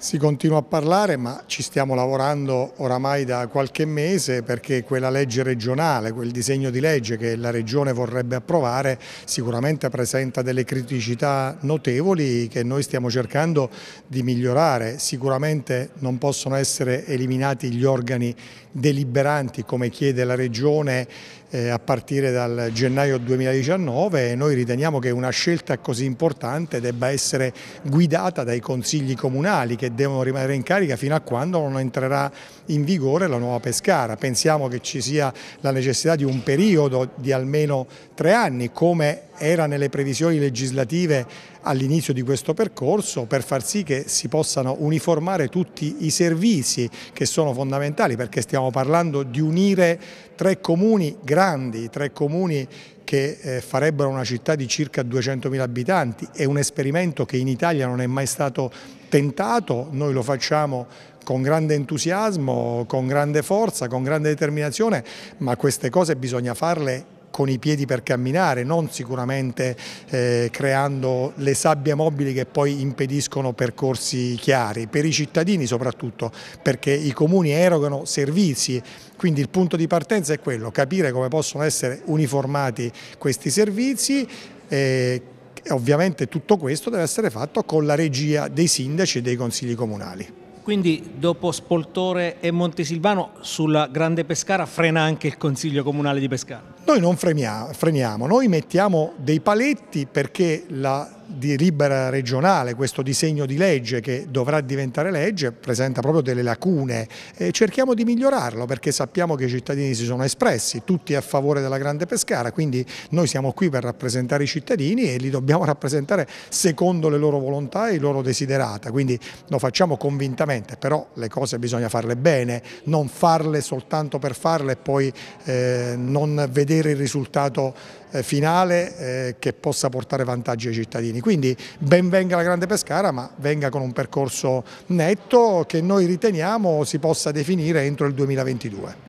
Si continua a parlare ma ci stiamo lavorando oramai da qualche mese perché quella legge regionale, quel disegno di legge che la Regione vorrebbe approvare sicuramente presenta delle criticità notevoli che noi stiamo cercando di migliorare. Sicuramente non possono essere eliminati gli organi deliberanti come chiede la Regione eh, a partire dal gennaio 2019 e noi riteniamo che una scelta così importante debba essere guidata dai consigli comunali che devono rimanere in carica fino a quando non entrerà in vigore la nuova Pescara. Pensiamo che ci sia la necessità di un periodo di almeno tre anni come era nelle previsioni legislative all'inizio di questo percorso per far sì che si possano uniformare tutti i servizi che sono fondamentali perché stiamo parlando di unire tre comuni grandi, tre comuni che eh, farebbero una città di circa 200.000 abitanti, è un esperimento che in Italia non è mai stato tentato, noi lo facciamo con grande entusiasmo, con grande forza, con grande determinazione, ma queste cose bisogna farle con i piedi per camminare, non sicuramente eh, creando le sabbie mobili che poi impediscono percorsi chiari, per i cittadini soprattutto, perché i comuni erogano servizi, quindi il punto di partenza è quello, capire come possono essere uniformati questi servizi, e ovviamente tutto questo deve essere fatto con la regia dei sindaci e dei consigli comunali. Quindi dopo Spoltore e Montesilvano sulla Grande Pescara frena anche il Consiglio Comunale di Pescara? Noi non freniamo, freniamo. noi mettiamo dei paletti perché la di libera regionale, questo disegno di legge che dovrà diventare legge, presenta proprio delle lacune. E cerchiamo di migliorarlo perché sappiamo che i cittadini si sono espressi, tutti a favore della Grande Pescara, quindi noi siamo qui per rappresentare i cittadini e li dobbiamo rappresentare secondo le loro volontà e i loro desiderata, quindi lo facciamo convintamente, però le cose bisogna farle bene, non farle soltanto per farle e poi eh, non vedere il risultato eh, finale eh, che possa portare vantaggi ai cittadini cittadini. Quindi ben venga la Grande Pescara ma venga con un percorso netto che noi riteniamo si possa definire entro il 2022.